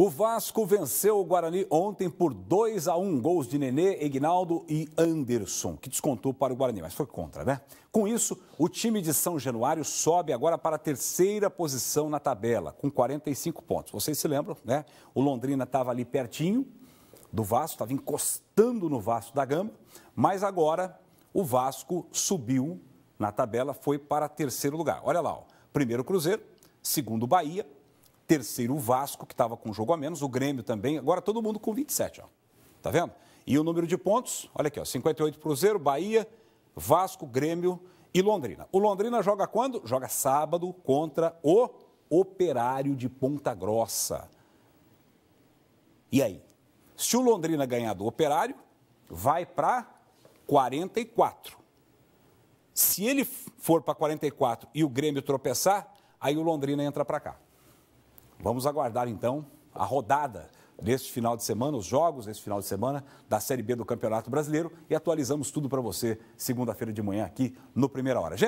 O Vasco venceu o Guarani ontem por 2 a 1 gols de Nenê, Ignaldo e Anderson, que descontou para o Guarani, mas foi contra, né? Com isso, o time de São Januário sobe agora para a terceira posição na tabela, com 45 pontos. Vocês se lembram, né? O Londrina estava ali pertinho do Vasco, estava encostando no Vasco da Gama, mas agora o Vasco subiu na tabela, foi para terceiro lugar. Olha lá, ó. primeiro Cruzeiro, segundo Bahia, Terceiro, o Vasco, que estava com um jogo a menos, o Grêmio também. Agora todo mundo com 27, ó. Tá vendo? E o número de pontos, olha aqui, ó, 58 Cruzeiro, Bahia, Vasco, Grêmio e Londrina. O Londrina joga quando? Joga sábado contra o Operário de Ponta Grossa. E aí? Se o Londrina ganhar do Operário, vai para 44. Se ele for para 44 e o Grêmio tropeçar, aí o Londrina entra para cá. Vamos aguardar então a rodada deste final de semana, os jogos deste final de semana da Série B do Campeonato Brasileiro e atualizamos tudo para você segunda-feira de manhã aqui no Primeira Hora. Gente...